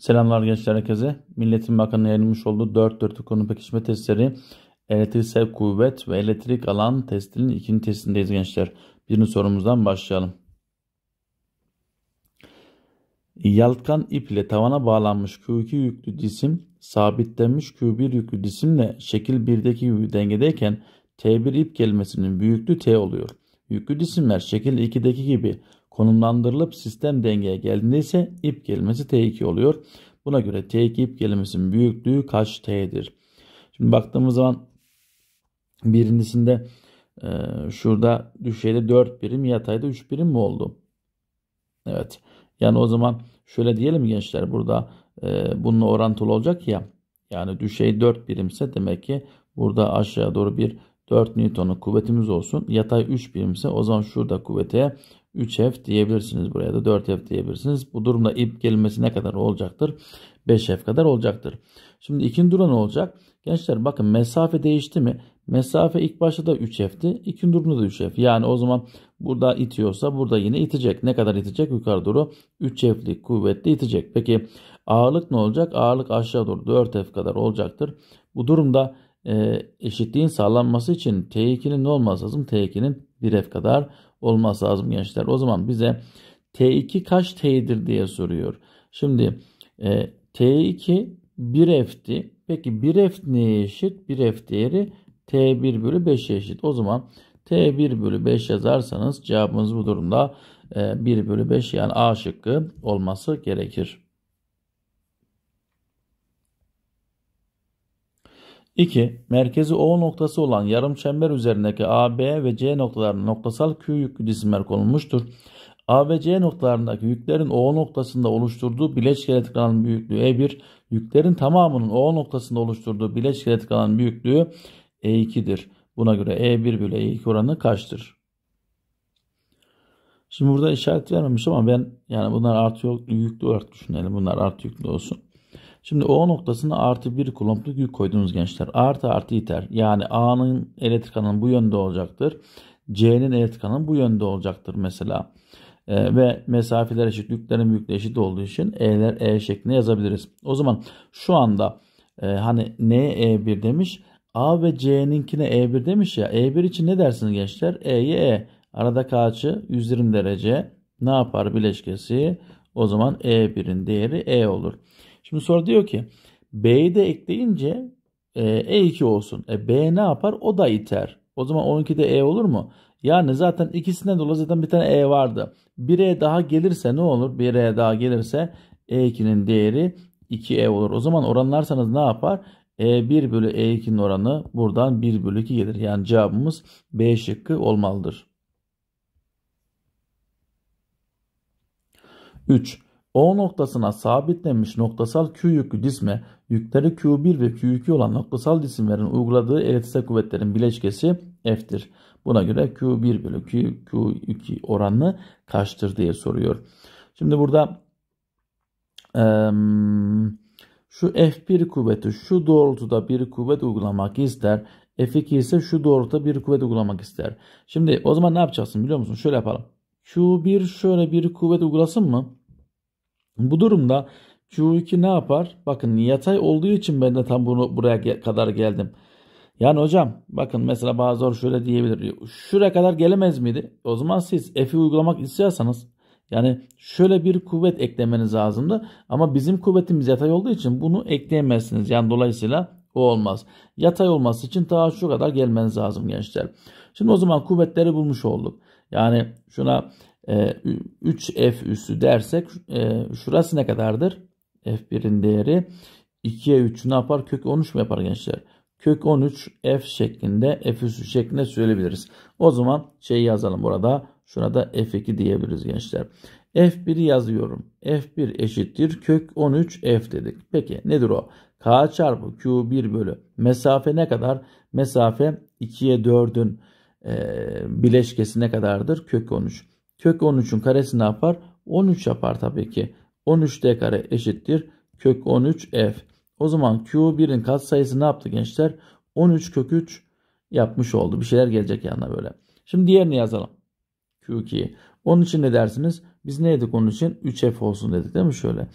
Selamlar gençler herkese. Milletin Bakanı yayınlamış olduğu 4 dörtlük konu pekişme testleri elektriksel kuvvet ve elektrik alan testinin ikinci testindeyiz gençler. Birinci sorumuzdan başlayalım. ip ile tavana bağlanmış Q2 yüklü cisim sabitlenmiş Q1 yüklü cisimle şekil 1'deki dengedeyken T1 ip gelmesinin büyüklüğü T oluyor. Yüklü cisimler şekil 2'deki gibi konumlandırılıp sistem dengeye geldiğinde ip kelimesi T2 oluyor. Buna göre T2 ip kelimesinin büyüklüğü kaç T'dir? Şimdi baktığımız zaman birincisinde e, şurada düşeyde 4 birim yatayda 3 birim mi oldu? Evet. Yani o zaman şöyle diyelim gençler burada e, bununla orantılı olacak ya. Yani düşey 4 birimse demek ki burada aşağı doğru bir 4 Newton'un kuvvetimiz olsun. Yatay 3 birimse o zaman şurada kuvvete 3F diyebilirsiniz buraya da 4F diyebilirsiniz. Bu durumda ip gelmesi ne kadar olacaktır? 5F kadar olacaktır. Şimdi ikinci dura ne olacak? Gençler bakın mesafe değişti mi? Mesafe ilk başta da 3F'ti. İkinci durumda da 3F. Yani o zaman burada itiyorsa burada yine itecek. Ne kadar itecek? Yukarı doğru 3F'lik kuvvetli itecek. Peki ağırlık ne olacak? Ağırlık aşağı doğru 4F kadar olacaktır. Bu durumda e, eşitliğin sağlanması için T2'nin ne olması lazım? T2'nin 1F kadar olması lazım gençler. O zaman bize T2 kaç T'dir diye soruyor. Şimdi e, T2 1 ft. Peki 1 ft neye eşit? 1 ft değeri T1 bölü 5'e eşit. O zaman T1 bölü 5 yazarsanız cevabımız bu durumda 1 e, bölü 5 yani A şıkkı olması gerekir. 2. Merkezi O noktası olan yarım çember üzerindeki A, B ve C noktalarının noktasal Q yüklü cisimler konulmuştur. A ve C noktalarındaki yüklerin O noktasında oluşturduğu bileşkele tıklanan büyüklüğü E1, yüklerin tamamının O noktasında oluşturduğu bileşkele tıklanan büyüklüğü E2'dir. Buna göre E1 bölü E2 oranı kaçtır? Şimdi burada işaret vermemiş ama ben yani bunlar artı yüklü olarak düşünelim. Bunlar artı yüklü olsun. Şimdi O noktasına artı 1 kulompluk yük koydunuz gençler. Artı artı iter. Yani A'nın elektrik alanı bu yönde olacaktır. C'nin elektrik alanı bu yönde olacaktır mesela. E, ve mesafeler eşit, yüklerin büyüklüğü eşit olduğu için E'ler E şeklinde yazabiliriz. O zaman şu anda e, hani N E1 demiş. A ve C'ninkine E1 demiş ya. E1 için ne dersiniz gençler? E'ye E. Aradaki açı 120 derece. Ne yapar bileşkesi? O zaman E1'in değeri E olur. Şimdi soru diyor ki B'yi de ekleyince e, E2 olsun. E, B ne yapar? O da iter. O zaman 12'de E olur mu? Yani zaten ikisinden dolayı zaten bir tane E vardı. 1E daha gelirse ne olur? 1E daha gelirse E2'nin değeri 2E olur. O zaman oranlarsanız ne yapar? E1 bölü E2'nin oranı buradan 1 bölü 2 gelir. Yani cevabımız B şıkkı olmalıdır. 3. O noktasına sabitlenmiş noktasal Q yüklü cisme yükleri Q1 ve Q2 olan noktasal cisimlerin uyguladığı elektrik kuvvetlerin bileşkesi F'tir. Buna göre Q1 bölü Q, Q2 oranını kaçtır diye soruyor. Şimdi burada e, şu F1 kuvveti şu doğrultuda bir kuvvet uygulamak ister. F2 ise şu doğrultuda bir kuvvet uygulamak ister. Şimdi o zaman ne yapacaksın biliyor musun? Şöyle yapalım. Q1 şöyle bir kuvvet uygulasın mı? Bu durumda Q2 ne yapar? Bakın yatay olduğu için ben de tam bunu buraya kadar geldim. Yani hocam bakın mesela bazıları şöyle diyebilir. Şuraya kadar gelemez miydi? O zaman siz F'i uygulamak istiyorsanız yani şöyle bir kuvvet eklemeniz lazımdı. Ama bizim kuvvetimiz yatay olduğu için bunu ekleyemezsiniz. Yani dolayısıyla o olmaz. Yatay olması için daha şu kadar gelmeniz lazım gençler. Şimdi o zaman kuvvetleri bulmuş olduk. Yani şuna 3f ee, üssü dersek e, şurası ne kadardır? f1'in değeri 2'ye 3 ne yapar? Kök 13 mu yapar gençler? Kök 13 f şeklinde f üssü şeklinde söyleyebiliriz. O zaman şeyi yazalım burada. Şuna da f2 diyebiliriz gençler. f1'i yazıyorum. f1 eşittir kök 13 f dedik. Peki nedir o? k çarpı q1 bölü mesafe ne kadar? Mesafe 2'ye 4'ün e, bileşkesi ne kadardır? Kök 13. Kök 13'ün karesi ne yapar? 13 yapar tabii ki. 13D kare eşittir. Kök 13F. O zaman Q1'in katsayısı ne yaptı gençler? 13 kök 3 yapmış oldu. Bir şeyler gelecek yanına böyle. Şimdi diğerini yazalım. Q2'yi. Onun için ne dersiniz? Biz ne dedik onun için? 3F olsun dedik değil mi? Şöyle.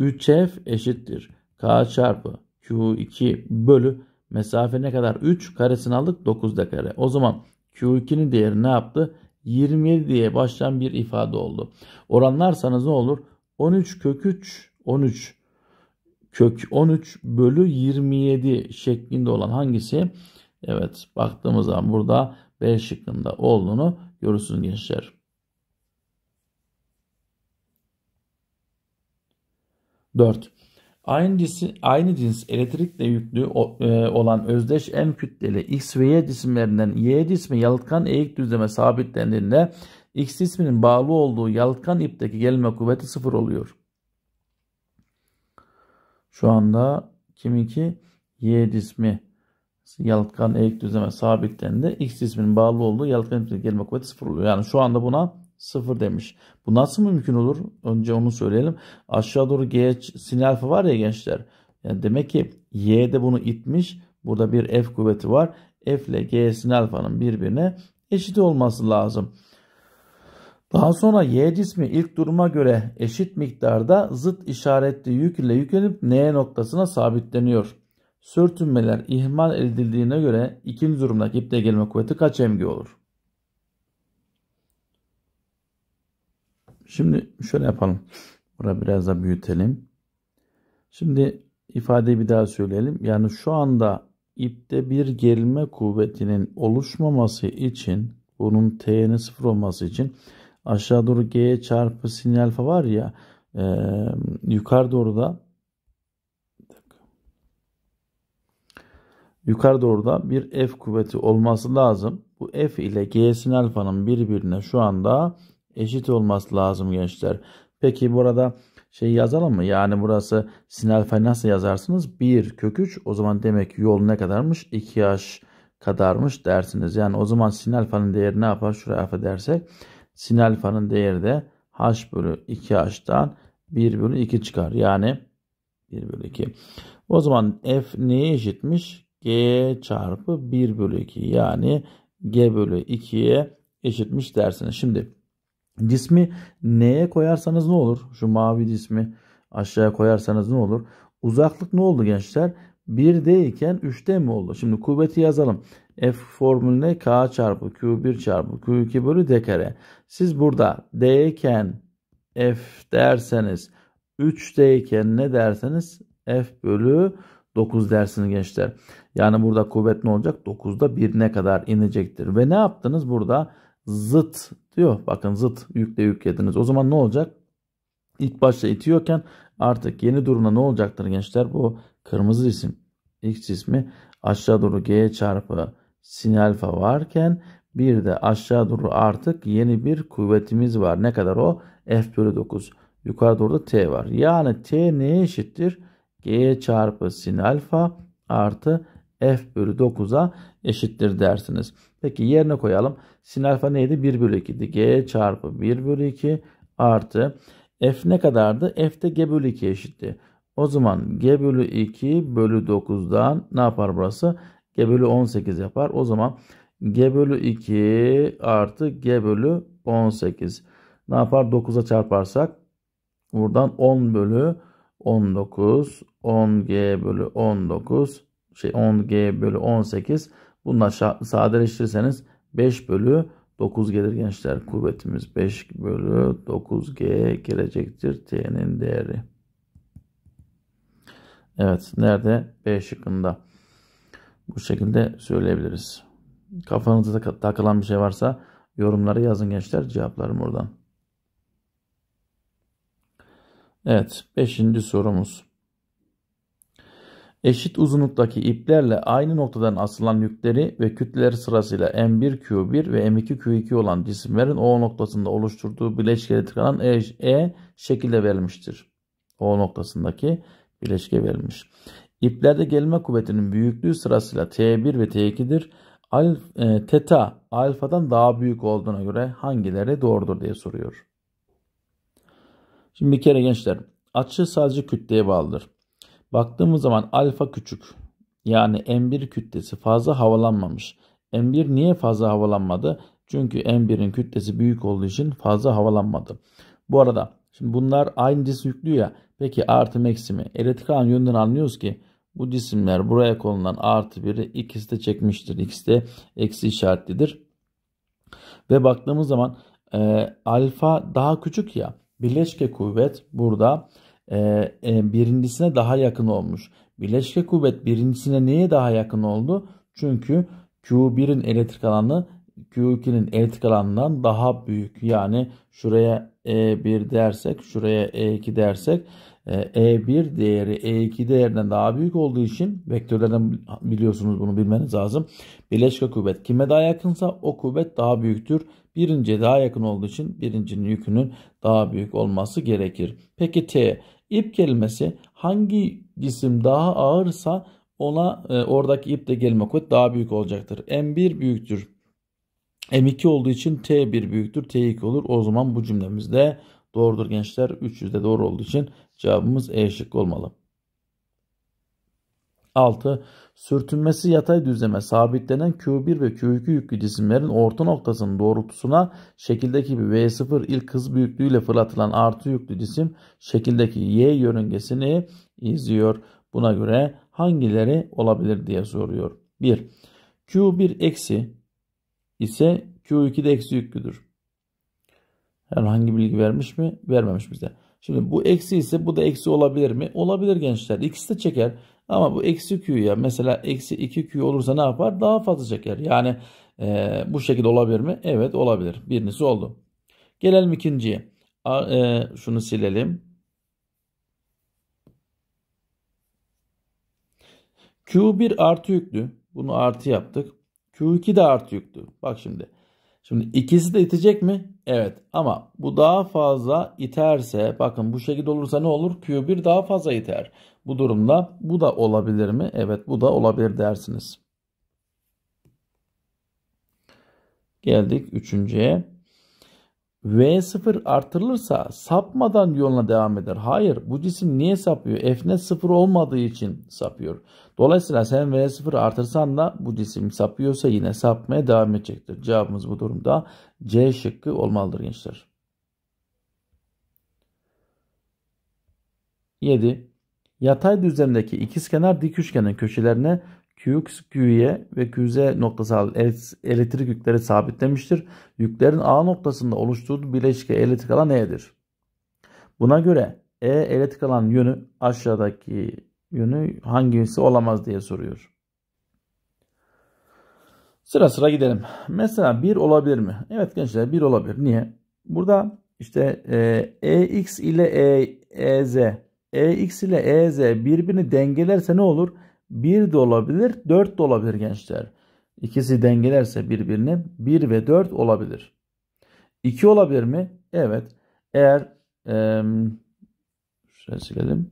3F eşittir. K çarpı Q2 bölü mesafe ne kadar? 3 karesini aldık 9 da kare. O zaman Q2'nin değeri ne yaptı? 27 diye başlayan bir ifade oldu. Oranlarsanız ne olur? 13 kök 3 13 kök 13 bölü 27 şeklinde olan hangisi? Evet baktığımız zaman burada B şıkkında olduğunu görürsünüz gençler. Dört. Aynı, cisi, aynı cins elektrikle yüklü e, olan özdeş M kütleli X ve Y cisimlerinden Y cismi yalıtkan eğik düzleme sabitlendiğinde X cisminin bağlı olduğu yalıtkan ipteki gelme kuvveti sıfır oluyor. Şu anda kiminki Y cismi yalıtkan eğik düzleme sabitlendiğinde X cisminin bağlı olduğu yalıtkan ipteki gelme kuvveti sıfır oluyor. Yani şu anda buna Sıfır demiş. Bu nasıl mümkün olur? Önce onu söyleyelim. Aşağı doğru G sin alfa var ya gençler. Yani demek ki Y de bunu itmiş. Burada bir F kuvveti var. F ile G sin alfanın birbirine eşit olması lazım. Daha sonra Y cismi ilk duruma göre eşit miktarda zıt işaretli yük ile yüklenip N noktasına sabitleniyor. Sürtünmeler ihmal edildiğine göre ikinci durumdaki ipte gelme kuvveti kaç mg olur? Şimdi şöyle yapalım. burayı biraz da büyütelim. Şimdi ifadeyi bir daha söyleyelim. Yani şu anda ipte bir gerilme kuvvetinin oluşmaması için bunun t'nin sıfır olması için aşağı doğru g çarpı sin alfa var ya e, yukarı doğru da yukarı doğru da bir f kuvveti olması lazım. Bu f ile g sin alfanın birbirine şu anda eşit olması lazım gençler. Peki burada şey yazalım mı? Yani burası sin alfayı nasıl yazarsınız? 1 kök 3 o zaman demek yol ne kadarmış? 2h kadarmış dersiniz. Yani o zaman sin alfanın değeri ne yapar? Şuraya alfa dersek sin alfanın değeri de h bölü 2h'tan 1 bölü 2 çıkar. Yani 1 bölü 2. O zaman f neye eşitmiş? g çarpı 1 bölü 2 yani g bölü 2'ye eşitmiş dersiniz. Şimdi Cismi neye koyarsanız ne olur? Şu mavi cismi aşağıya koyarsanız ne olur? Uzaklık ne oldu gençler? 1D iken 3D mi oldu? Şimdi kuvveti yazalım. F formülüne K çarpı Q1 çarpı Q2 bölü D kare. Siz burada D iken F derseniz 3D iken ne derseniz F bölü 9 dersiniz gençler. Yani burada kuvvet ne olacak? 9'da ne kadar inecektir. Ve ne yaptınız burada? zıt diyor. Bakın zıt yükle yüklediniz. O zaman ne olacak? İlk başta itiyorken artık yeni durumda ne olacaktır gençler? Bu kırmızı isim x ismi aşağı doğru g çarpı sin alfa varken bir de aşağı doğru artık yeni bir kuvvetimiz var. Ne kadar o? F bölü 9. Yukarı doğru da t var. Yani t neye eşittir? g çarpı sin alfa artı f bölü 9'a eşittir dersiniz. Peki yerine koyalım. Sin alfa neydi? 1 bölü 2'di. G çarpı 1 bölü 2 artı f ne kadardı? f de g bölü 2 eşitti. O zaman g bölü 2 bölü 9'dan ne yapar burası? g bölü 18 yapar. O zaman g bölü 2 artı g bölü 18. Ne yapar? 9'a çarparsak buradan 10 bölü 19 10g bölü 19 şey 10G bölü 18 bunlar sadeleştirirseniz 5 bölü 9 gelir gençler. Kuvvetimiz 5 bölü 9G gelecektir. T'nin değeri. Evet. Nerede? B şıkkında. Bu şekilde söyleyebiliriz. Kafanızda takılan bir şey varsa yorumlara yazın gençler. Cevaplarım oradan. Evet. 5. sorumuz eşit uzunluktaki iplerle aynı noktadan asılan yükleri ve kütleleri sırasıyla M1Q1 ve M2Q2 olan cisimlerin O noktasında oluşturduğu bileşkeye tıklanan E, e şekilde verilmiştir. O noktasındaki bileşke verilmiş. İplerde gelme kuvvetinin büyüklüğü sırasıyla T1 ve T2'dir. Al, e, teta alfadan daha büyük olduğuna göre hangileri doğrudur diye soruyor. Şimdi bir kere gençler açı sadece kütleye bağlıdır. Baktığımız zaman alfa küçük. Yani M1 kütlesi fazla havalanmamış. M1 niye fazla havalanmadı? Çünkü M1'in kütlesi büyük olduğu için fazla havalanmadı. Bu arada şimdi bunlar aynı cisim yüklü ya. Peki artı eksimi. Elektrik alan yönünden anlıyoruz ki bu cisimler buraya konulan artı biri ikisi de çekmiştir. İkisi de eksi işaretlidir. Ve baktığımız zaman e, alfa daha küçük ya. Birleşke kuvvet burada ee, e, birincisine daha yakın olmuş. Bileşke kuvvet birincisine neye daha yakın oldu? Çünkü Q1'in elektrik alanı Q2'nin elektrik alanından daha büyük. Yani şuraya E1 dersek, şuraya E2 dersek e1 e değeri E2 değerinden daha büyük olduğu için vektörlerden biliyorsunuz bunu bilmeniz lazım. Bileşke kuvvet kime daha yakınsa o kuvvet daha büyüktür. Birinciye daha yakın olduğu için birincinin yükünün daha büyük olması gerekir. Peki T ip kelimesi hangi cisim daha ağırsa ona e, oradaki ip de gelme kuvvet daha büyük olacaktır. M1 büyüktür. M2 olduğu için T1 büyüktür. T2 olur. O zaman bu cümlemizde Doğrudur gençler. 300 de doğru olduğu için cevabımız E şıkkı olmalı. 6. Sürtünmesi yatay düzleme sabitlenen Q1 ve Q2 yüklü cisimlerin orta noktasının doğrultusuna şekildeki bir V0 ilk hız büyüklüğüyle fırlatılan artı yüklü cisim şekildeki Y yörüngesini izliyor. Buna göre hangileri olabilir diye soruyor. 1. Q1 eksi ise Q2 de eksi yüklüdür. Herhangi bilgi vermiş mi? Vermemiş bize. Şimdi bu eksi ise bu da eksi olabilir mi? Olabilir gençler. İkisi de çeker. Ama bu eksi q ya mesela eksi 2Q olursa ne yapar? Daha fazla çeker. Yani e, bu şekilde olabilir mi? Evet olabilir. Birincisi oldu. Gelelim ikinciye. A, e, şunu silelim. Q1 artı yüklü. Bunu artı yaptık. Q2 de artı yüklü. Bak şimdi. Şimdi ikisi de itecek mi? Evet ama bu daha fazla iterse bakın bu şekilde olursa ne olur? Q1 daha fazla iter. Bu durumda bu da olabilir mi? Evet bu da olabilir dersiniz. Geldik üçüncüye. V0 artırılırsa sapmadan yoluna devam eder. Hayır bu cisim niye sapıyor? F net 0 olmadığı için sapıyor. Dolayısıyla sen V0 artırsan da bu cisim sapıyorsa yine sapmaya devam edecektir. Cevabımız bu durumda C şıkkı olmalıdır gençler. 7. Yatay düzlemdeki ikizkenar dik üçgenin köşelerine Qx, Q'ye ve Qz noktasal elektrik yükleri sabitlemiştir. Yüklerin A noktasında oluşturduğu bileşke elektrik alan E'dir. Buna göre E elektrik alan yönü aşağıdaki yönü hangisi olamaz diye soruyor. Sıra sıra gidelim. Mesela 1 olabilir mi? Evet gençler 1 olabilir. Niye? Burada işte e, EX ile e, EZ EX ile EZ birbirini dengelerse ne olur? 1 de olabilir, 4 de olabilir gençler. İkisi dengelerse birbirine 1 ve 4 olabilir. 2 olabilir mi? Evet. Eğer e, şöyle silelim.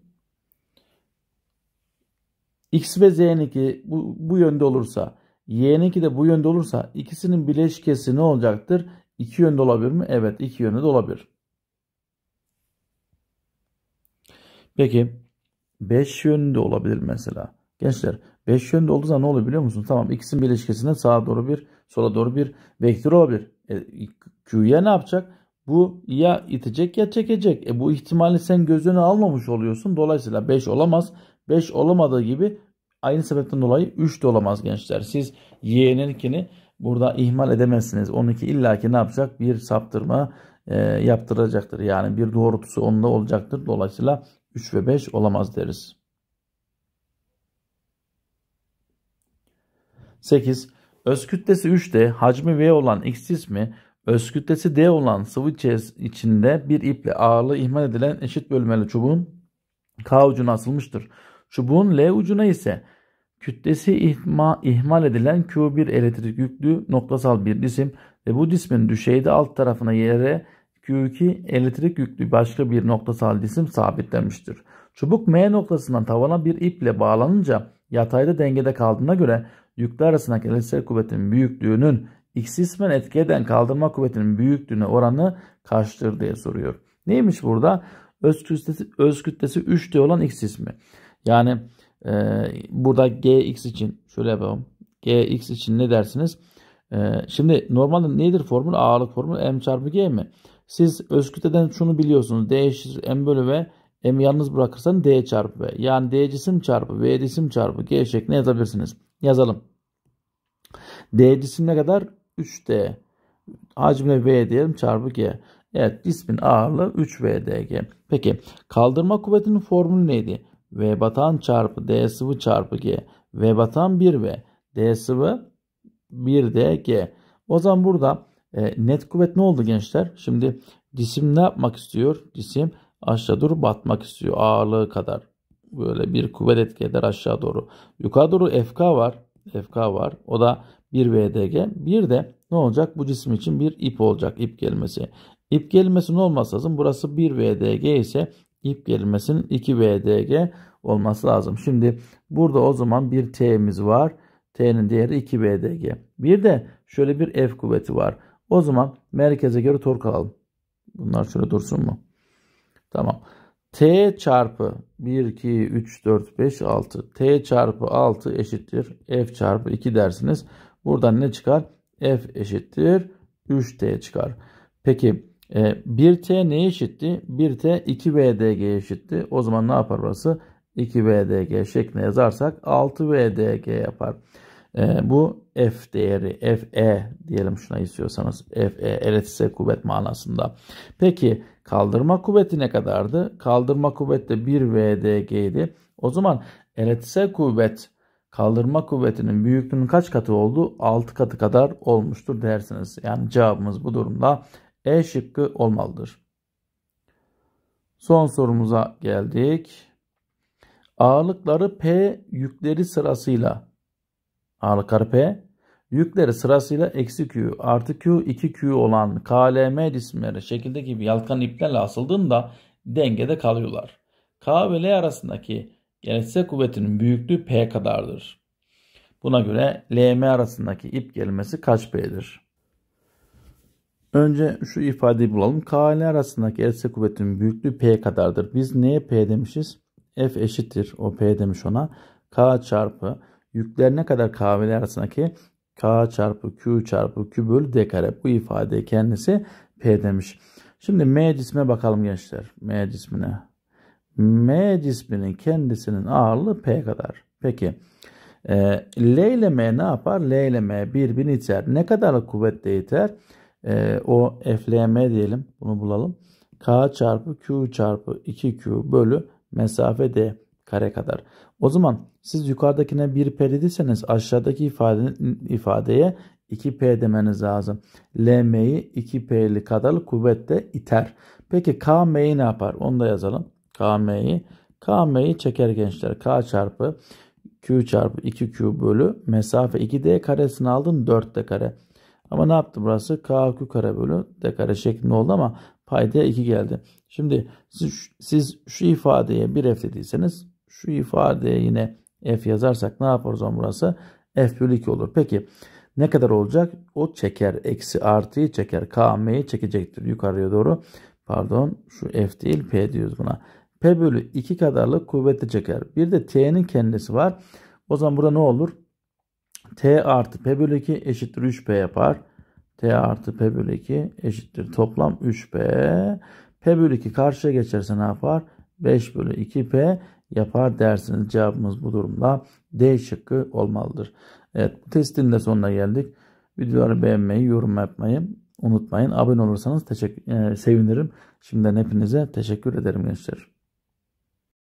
X ve Z'ninki bu, bu yönde olursa, Y'ninki de bu yönde olursa ikisinin bileşkesi ne olacaktır? İki yönde olabilir mi? Evet iki yönde de olabilir. Peki 5 yönde olabilir mesela. Gençler 5 yönde olduğu zaman ne oluyor biliyor musun Tamam ikisinin birleşkesinde sağa doğru bir sola doğru bir vektör olabilir. E, Q'ya ne yapacak? Bu ya itecek ya çekecek. E, bu ihtimali sen göz almamış oluyorsun. Dolayısıyla 5 olamaz. 5 olamadığı gibi aynı sebepten dolayı 3 de olamaz gençler. Siz y'ninkini burada ihmal edemezsiniz. Onunki illaki ne yapacak? Bir saptırma e, yaptıracaktır. Yani bir doğrultusu onda olacaktır. Dolayısıyla 3 ve 5 olamaz deriz. 8. Öz kütlesi 3 hacmi V olan X cismi öz kütlesi D olan sıvı içinde bir iple ağırlığı ihmal edilen eşit bölmeli çubuğun K ucuna asılmıştır. Çubuğun L ucuna ise kütlesi ihma, ihmal edilen Q1 elektrik yüklü noktasal bir cisim ve bu cismin düşeyde alt tarafına yere Q2 elektrik yüklü başka bir noktasal cisim sabitlenmiştir. Çubuk M noktasından tavana bir iple bağlanınca yatayda dengede kaldığına göre yükle arasındaki elektrikler kuvvetinin büyüklüğünün x ismen etki eden kaldırma kuvvetinin büyüklüğüne oranı kaçtır diye soruyor. Neymiş burada? Öz kütlesi, öz kütlesi 3D olan x ismi. Yani e, burada gx için şöyle yapalım. gx için ne dersiniz? E, şimdi normalde nedir formül? Ağırlık formülü m çarpı g mi? Siz öz kütleden şunu biliyorsunuz. d m bölü v m yalnız bırakırsan d çarpı v. Yani d cisim çarpı v cisim çarpı g şeklinde yazabilirsiniz yazalım. D cisim ne kadar? 3D. hacimle V diyelim çarpı G. Evet cismin ağırlığı 3VDG. Peki kaldırma kuvvetinin formülü neydi? V batan çarpı D sıvı çarpı G. V batan 1V. D sıvı 1DG. O zaman burada e, net kuvvet ne oldu gençler? Şimdi cisim ne yapmak istiyor? Cisim aşağı dur batmak istiyor ağırlığı kadar böyle bir kuvvet etki eder aşağı doğru. Yukarı doğru FK var. FK var. O da bir VDG. Bir de ne olacak? Bu cisim için bir ip olacak. ip gelmesi. İp gelmesi ne olması lazım? Burası bir VDG ise ip gelmesinin 2 VDG olması lazım. Şimdi burada o zaman bir T'miz var. T'nin değeri 2 VDG. Bir de şöyle bir F kuvveti var. O zaman merkeze göre tork alalım. Bunlar şöyle dursun mu? Tamam. T çarpı 1, 2, 3, 4, 5, 6. T çarpı 6 eşittir. F çarpı 2 dersiniz. Buradan ne çıkar? F eşittir. 3T çıkar. Peki 1T e, neye eşitti? 1T 2VDG'ye eşitti. O zaman ne yapar burası? 2VDG şeklinde yazarsak 6VDG yapar. E, bu F değeri, FE diyelim şuna istiyorsanız. FE, eletse kuvvet manasında. Peki Kaldırma kuvveti ne kadardı? Kaldırma kuvveti de 1 VDG idi. O zaman eletse kuvvet kaldırma kuvvetinin büyüklüğünün kaç katı oldu? 6 katı kadar olmuştur dersiniz. Yani cevabımız bu durumda E şıkkı olmalıdır. Son sorumuza geldik. Ağırlıkları P yükleri sırasıyla ağırlıkları P Yükleri sırasıyla eksi Q, artı Q, 2Q olan KLM cisimleri şekilde gibi yalkan iplerle asıldığında dengede kalıyorlar. K ve L arasındaki genetiksel kuvvetinin büyüklüğü P kadardır. Buna göre LM arasındaki ip gelmesi kaç P'dir? Önce şu ifadeyi bulalım. K ile arasındaki else kuvvetinin büyüklüğü P kadardır. Biz neye P demişiz? F eşittir. O P demiş ona. K çarpı yükler ne kadar K ve L arasındaki K çarpı Q çarpı Q bölü D kare. Bu ifade kendisi P demiş. Şimdi M cisme bakalım gençler. M cismine. M cisminin kendisinin ağırlığı P kadar. Peki. E, L ile M ne yapar? L ile M birbirini iter. Ne kadar kuvvetle iter? E, o FLM diyelim. Bunu bulalım. K çarpı Q çarpı 2Q bölü mesafe D kare kadar. O zaman siz yukarıdakine 1P dediyseniz aşağıdaki ifade, ifadeye 2P demeniz lazım. LM'yi 2P'li kadar kuvvetle iter. Peki KM'yi ne yapar? Onu da yazalım. KM'yi KM'yi çeker gençler. K çarpı Q çarpı 2Q bölü mesafe 2D karesini aldın 4D kare. Ama ne yaptı burası? K KQ kare bölü D kare şeklinde oldu ama paydaya 2 geldi. Şimdi siz, siz şu ifadeye 1F dediyseniz şu ifadeye yine F yazarsak ne yaparız o zaman burası? F bölü 2 olur. Peki ne kadar olacak? O çeker. Eksi artıyı çeker. KM'yi çekecektir yukarıya doğru. Pardon şu F değil P diyoruz buna. P bölü 2 kadarlık kuvveti çeker. Bir de T'nin kendisi var. O zaman burada ne olur? T artı P bölü 2 eşittir 3P yapar. T artı P bölü 2 eşittir toplam 3P. P bölü 2 karşıya geçerse ne yapar? 5 bölü 2P yapar dersiniz. Cevabımız bu durumda D şıkkı olmalıdır. Evet bu testin de sonuna geldik. Videoları beğenmeyi, yorum yapmayı unutmayın. Abone olursanız teşekkür, e, sevinirim. Şimdiden hepinize teşekkür ederim gençler.